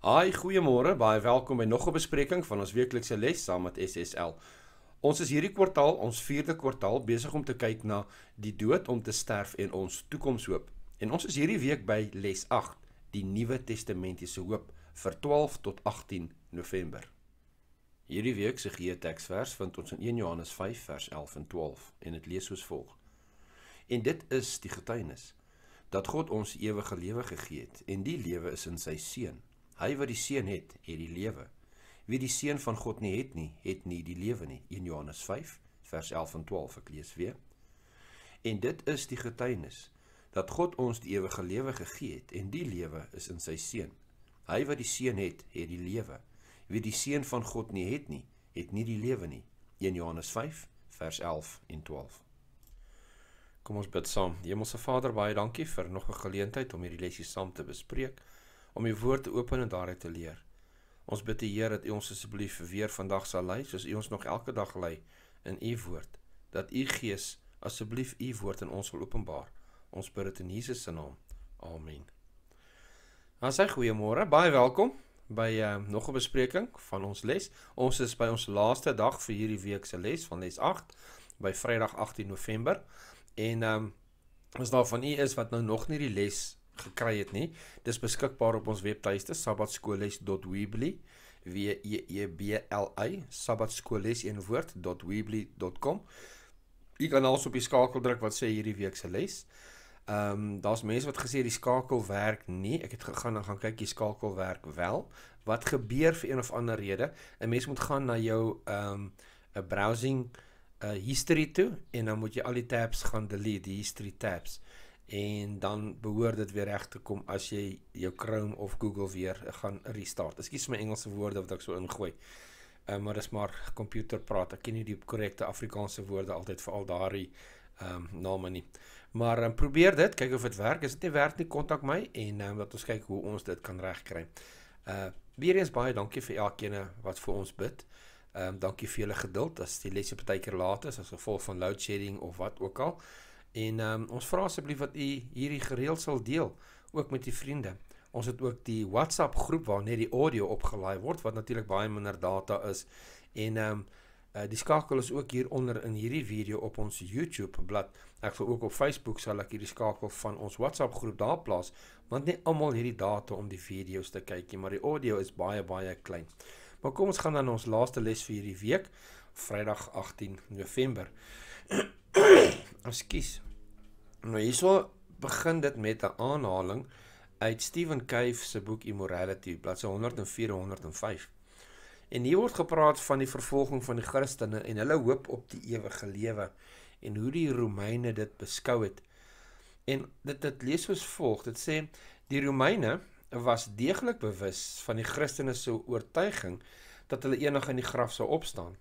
Haai, goeiemôre. Baie welkom by nog 'n bespreking van ons weeklikse les saam met SSL. Ons is hierdie kwartaal, ons vierde kwartaal, besig om te kyk na die dood om te sterf en ons toekomshoop. En ons is hierdie week by les 8, die Nuwe Testamentiese hoop vir 12 tot 18 November. Hierdie week se gee teksvers vind ons in 1 Johannes 5 vers 11 en 12 en dit lees soos volg. En dit is die getuienis dat God ons ewige lewe gegee het en die lewe is in sy seun. Hy wat die seun het, het die lewe. Wie die seun van God nie het nie, het nie die lewe nie. 1 Johannes 5 vers 11 en 12 ek lees weer. En dit is die getuienis dat God ons die ewige lewe gegee het en die lewe is in sy seun. Hy wat die seun het, het die lewe. Wie die seun van God nie het nie, het nie die lewe nie. 1 Johannes 5 vers 11 en 12. Kom ons bid saam. Hemelse Vader, baie dankie vir nog 'n geleentheid om hierdie lesse saam te bespreek om U woord te open en daaruit te leer. Ons bid U Here dat U ons asseblief weer vandag sal lei soos U ons nog elke dag lei in U woord, dat U Gees asseblief U woord in ons wil openbaar. Ons bid dit in Jesus se naam. Amen. Ons sê goeiemôre, baie welkom by uh, nog 'n bespreking van ons les. Ons is by ons laaste dag vir hierdie week se les van les 8 by Vrydag 18 November. En ehm um, as daar van u is wat nou nog nie die les gekry het nie. Dis beskikbaar op ons webtuiste sabbatskoolles.weebly.weebly sabbatskoolles.weebly.com. Jy kan also op die skakel druk wat sê hierdie week se les. Ehm um, daar's mense wat gesê die skakel werk nie. Ek het gegaan en gaan kyk die skakel werk wel. Wat gebeur vir een of ander rede? 'n Mens moet gaan na jou ehm um, eh, 'n browsing 'n eh, history toe en dan moet jy al die tabs gaan delete, die history tabs en dan behoort dit weer reg te kom as jy jou Chrome of Google weer gaan restart. Ekskuus my Engelse woorde wat ek so ingooi. Ehm uh, maar dis maar komputer praat. Ek ken nie die korrekte Afrikaanse woorde altyd vir al daardie ehm um, name nie. Maar um, probeer dit, kyk of dit werk. As dit nie werk nie, kontak my en ehm um, laat ons kyk hoe ons dit kan regkry. Uh weer eens baie dankie vir elkeen wat vir ons bid. Ehm um, dankie vir julle geduld as die lesse partykeer laat is as gevolg van load shedding of wat ook al. En um, ons vra asseblief dat u hierdie gereeld sal deel ook met u vriende. Ons het ook die WhatsApp groep waar net die audio opgelaai word wat natuurlik baie minder data is. En ehm um, die skakel is ook hier onder in hierdie video op ons YouTube bladsy. Ek vir ook op Facebook sal ek hierdie skakel van ons WhatsApp groep daar plaas want nie almal hierdie data om die video's te kyk nie, maar die audio is baie baie klein. Maar kom ons gaan dan ons laaste les vir hierdie week, Vrydag 18 November. ekskuus. Nou hierso begin dit met 'n aanhaling uit Stephen Cave se boek Immorality, bladsy 104-105. En hier word gepraat van die vervolging van die Christene en hulle hoop op die ewige lewe en hoe die Romeine dit beskou het. En dit dit lees soos volg, dit sê die Romeine was deeglik bewus van die Christene se oortuiging dat hulle eendag in die graf sou opstaan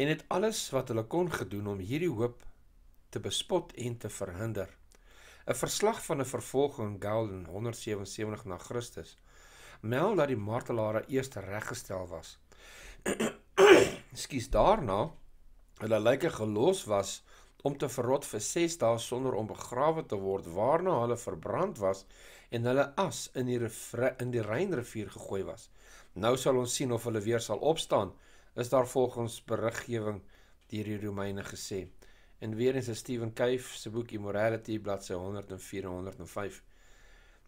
en het alles wat hulle kon gedoen om hierdie hoop te bespot en te verhinder. 'n Verslag van 'n vervolging Galen 177 na Christus meld dat die martelare eers reggestel was. Skies daarna hulle lyke gelos was om te verrot vir 6 dae sonder om begrawe te word waarna hulle verbrand was en hulle as in die in die Rynrivier gegooi was. Nou sal ons sien of hulle weer sal opstaan, is daar volgens beriggewing deur die Romeine gesê. En weer eens is Stephen Cave se boek Immorality bladsy 100 en 405.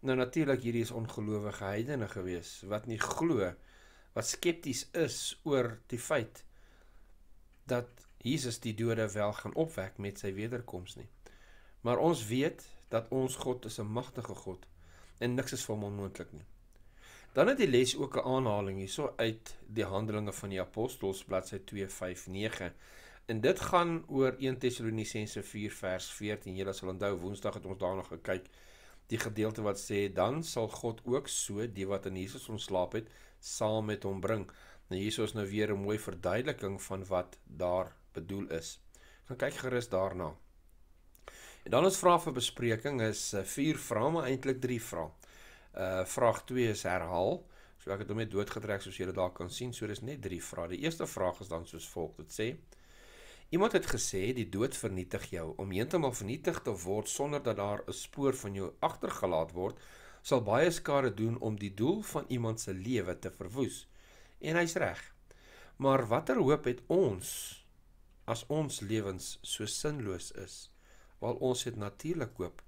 Nou natuurlik hierdie is ongelowige heidene gewees wat nie glo wat skepties is oor die feit dat Jesus die dode wel gaan opwek met sy wederkoms nie. Maar ons weet dat ons God is 'n magtige God en niks is vir hom onmoontlik nie. Dan het die les ook 'n aanhaling hierso uit die Handelinge van die Apostels bladsy 259 En dit gaan oor 1 Tessalonisense 4 vers 14. Julle sal onthou Woensdag het ons daarna gekyk die gedeelte wat sê dan sal God ook so die wat in Jesus ontslaap het saam met hom bring. Nou hier is nou weer 'n mooi verduideliking van wat daar bedoel is. Gaan kyk gerus daarna. En dan ons vrae vir bespreking is eh, vier vrae maar eintlik drie vrae. Uh vraag 2 is herhaal. So ek het hom net doodgetrek soos julle daar kan sien. So dis net drie vrae. Die eerste vraag is dan soos volg. Dit sê Iemand het gesê die dood vernietig jou. Om heeltemal vernietig te word sonder dat daar 'n spoor van jou agtergelaat word, sal baie skade doen om die doel van iemand se lewe te verwoes. En hy's reg. Maar watter hoop het ons as ons lewens so sinloos is? Wel ons het natuurlik hoop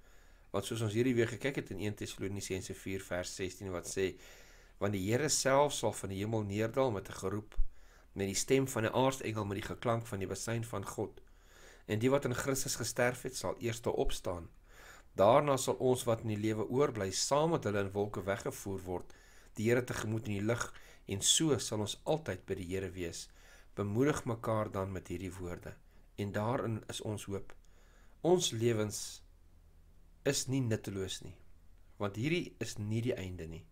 wat soos ons hierdie week gekyk het in 1 Tessalonisense 4 vers 16 wat sê want die Here self sal van die hemel neerdal met 'n geroep met die stem van 'n aardsengel met die geklank van die basuin van God. En die wat in Christus gesterf het, sal eers opstaan. Daarna sal ons wat in die lewe oorbly, saam met hulle in wolke weggevoer word, die Here tegemoet in die lig en so sal ons altyd by die Here wees. Bemoedig mekaar dan met hierdie woorde. En daarin is ons hoop. Ons lewens is nie nutteloos nie, want hierdie is nie die einde nie.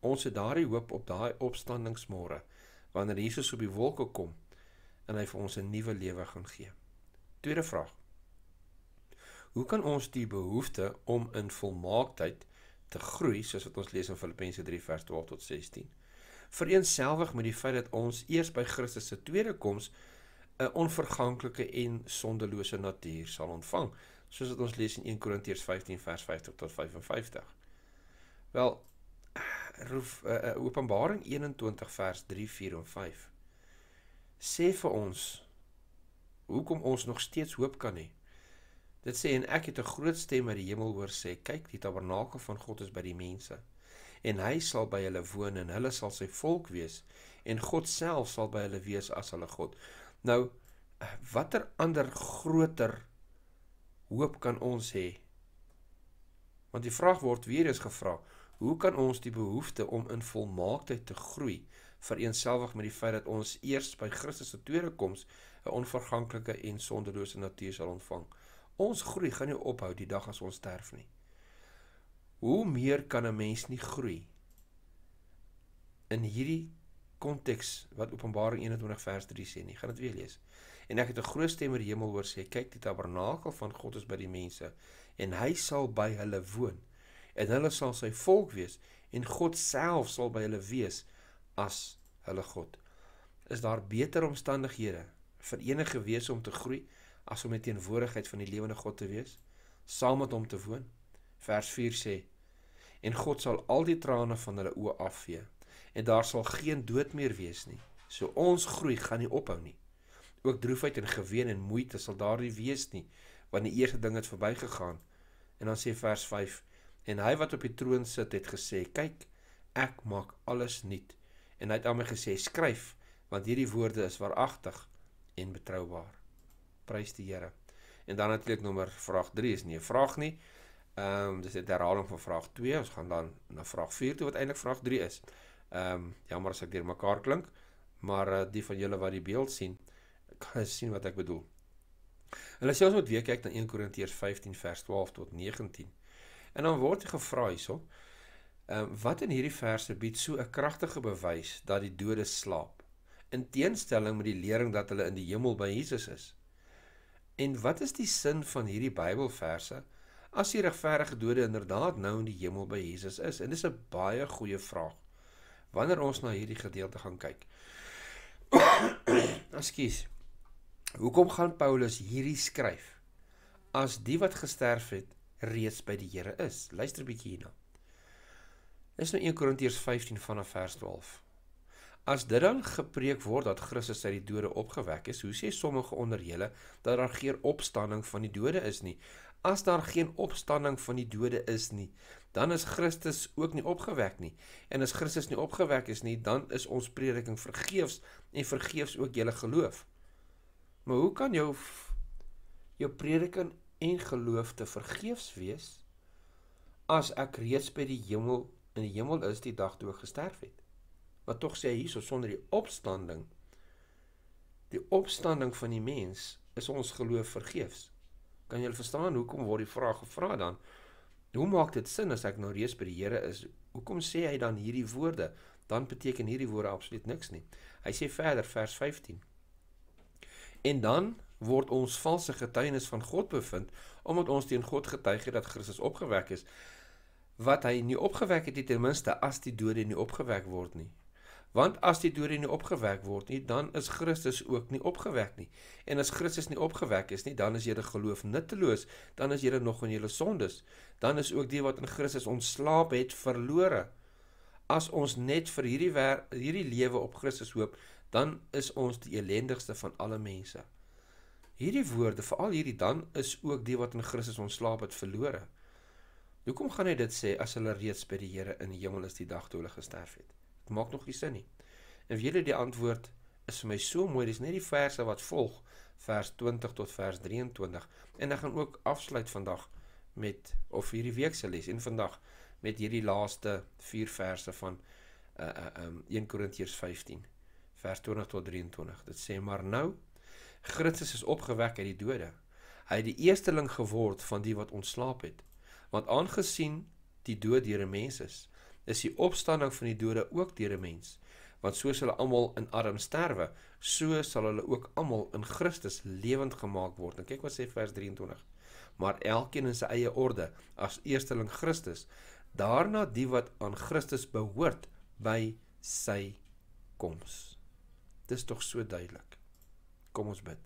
Ons het daardie hoop op daai opstandingsmôre wanneer Jesus op die wolke kom en hy vir ons 'n nuwe lewe gaan gee. Tweede vraag. Hoe kan ons die behoefte om in volmaaktheid te groei, soos wat ons lees in Filippense 3 vers 12 tot 16, vereensgewig met die feit dat ons eers by Christus se tweede koms 'n onverganklike en sondelose natuur sal ontvang, soos wat ons lees in 1 Korintiërs 15 vers 50 tot 55. Wel, roef uh, uh, Openbaring 21 vers 3, 4 en 5 sê vir ons hoekom ons nog steeds hoop kan hê. Dit sê en ek het 'n groot stem uit die hemel hoor sê, kyk, die tabernakel van God is by die mense en hy sal by hulle woon en hulle sal sy volk wees en God self sal by hulle wees as hulle God. Nou watter ander groter hoop kan ons hê? Want die vraag word weer eens gevra. Hoe kan ons die behoefte om in volmaaktheid te groei vereensgewig met die feit dat ons eers by Christus se tweede koms 'n onverganklike en sonderlose natuur sal ontvang? Ons groei gaan nie ophou die dag as ons sterf nie. Hoe meer kan 'n mens nie groei in hierdie konteks wat Openbaring 21 vers 3 sê nie. Gaan dit weer lees. En ek het 'n groot stem uit die hemel hoor sê, kyk die tabernakel van God is by die mense en hy sal by hulle woon en hulle sal sy volk wees en God self sal by hulle wees as hulle God. Is daar beter omstandighede vir enige wese om te groei as om in teenwoordigheid van die lewende God te wees, saam met hom te woon? Vers 4 sê: En God sal al die trane van hulle oë afvee en daar sal geen dood meer wees nie. So ons groei gaan nie ophou nie. Ook droefheid en geween en moeite sal daar nie wees nie, want die eerste ding het verbygegaan. En dan sê vers en hy wat op die troon sit het gesê kyk ek maak alles nuut en hy het aan my gesê skryf want hierdie woorde is waaragtig en betroubaar prys die Here en dan natuurlik nommer vraag 3 is nie 'n vraag nie ehm um, dis 'n herhaling van vraag 2 ons gaan dan na vraag 4 toe wat eintlik vraag 3 is ehm um, jammer as ek deur mekaar klink maar uh, die van julle wat die beeld sien kan sien wat ek bedoel en as jy ons moet weer kyk na 1 Korintiërs 15 vers 12 tot 19 En dan word gevra hierso: "Ehm um, wat in hierdie verse bied so 'n kragtige bewys dat die dodes slaap in teenstelling met die lering dat hulle in die hemel by Jesus is?" En wat is die sin van hierdie Bybelverse as die regverdige dode inderdaad nou in die hemel by Jesus is? En dis 'n baie goeie vraag. Wanneer ons na hierdie gedeelte gaan kyk. Ekskuus. Hoekom gaan Paulus hierdie skryf? As die wat gesterf het reeds by die Here is. Luister 'n bietjie hierna. Dis nou 1 Korintiërs 15 vanaf vers 12. As dit dan gepreek word dat Christus uit die dode opgewek is, hoe sê sommige onder julle dat daar geen opstanding van die dode is nie? As daar geen opstanding van die dode is nie, dan is Christus ook nie opgewek nie. En as Christus nie opgewek is nie, dan is ons prediking vergeefs en vergeefs ook julle geloof. Maar hoe kan jou jou prediking en geloof te vergeefs wees as ek reeds by die hemel in die hemel is die dag toe ek gesterf het. Wat tog sê hierso sonder die opstanding die opstanding van die mens is ons geloof vergeefs. Kan jy verstaan hoekom word die vraag gevra dan? Hoe maak dit sin as ek nou reeds by die Here is? Hoekom sê hy dan hierdie woorde? Dan beteken hierdie woorde absoluut niks nie. Hy sê verder vers 15. En dan word ons valse getuienis van God bevind omdat ons teen God getuig het dat Christus opgewek is wat hy nie opgewek het nie ten minste as die dode nie opgewek word nie want as die dode nie opgewek word nie dan is Christus ook nie opgewek nie en as Christus nie opgewek is nie dan is julle geloof nutteloos dan is julle nog in julle sondes dan is ook die wat in Christus ontslaap het verlore as ons net vir hierdie hierdie lewe op Christus hoop dan is ons die elendigste van alle mense Hierdie woorde, veral hierdie dan is ook die wat in Christus ontslaap het verlore. Hoekom gaan hy dit sê as hulle reeds by die Here in die hemel is die dag toe hulle gesterf het? Dit maak nog nie sin nie. En weet jy die antwoord is vir my so mooi, dis net die verse wat volg, vers 20 tot vers 23 en ek gaan ook afsluit vandag met of hierdie week se les en vandag met hierdie laaste 4 verse van uh uh um 1 Korintiërs 15 vers 20 tot 23. Dit sê maar nou Christus is opgewek uit die dode. Hy het die eersteling geword van die wat ontslaap het. Want aangesien die dood deur 'n mens is, is die opstanding van die dode ook deur 'n mens. Want soos hulle almal in Adam sterwe, so sal hulle ook almal in Christus lewend gemaak word. En kyk wat sê vers 23. Maar elkeen in sy eie orde, as eersteling Christus, daarna die wat aan Christus behoort by sy koms. Dis tog so duidelik. Kom ons bid.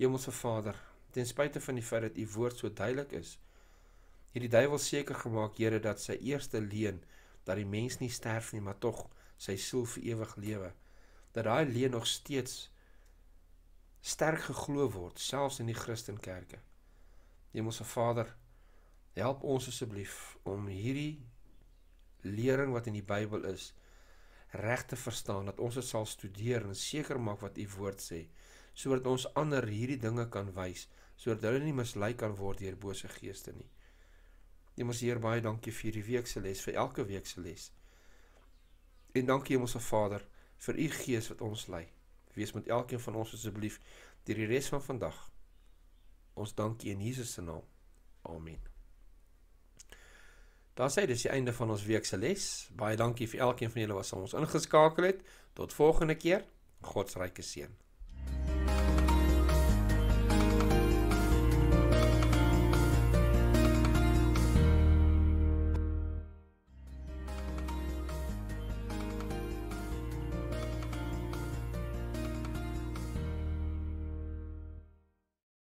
Hemelse Vader, ten spyte van die feit dat u woord so duidelik is, het die duiwel seker gemaak, Here, dat sy eerste leen dat die mens nie sterf nie, maar tog sy siel vir ewig lewe, dat daai leen nog steeds sterk geglo word, selfs in die Christenkerke. Hemelse Vader, help ons asseblief om hierdie lering wat in die Bybel is reg te verstaan dat ons dit sal studeer en seker maak wat u woord sê sodat ons ander hierdie dinge kan wys sodat hulle nie mislei kan word deur bose geeste nie. Jy mos Heer baie dankie vir hierdie week se les, vir elke week se les. En dankie mos aan Vader vir u gees wat ons lei. Wees met elkeen van ons asseblief deur die res van vandag. Ons dankie in Jesus se naam. Amen. Dan sê dis die einde van ons week se les. Baie dankie vir elkeen van julle wat ons ingeskakel het. Tot volgende keer. God se ryke seën.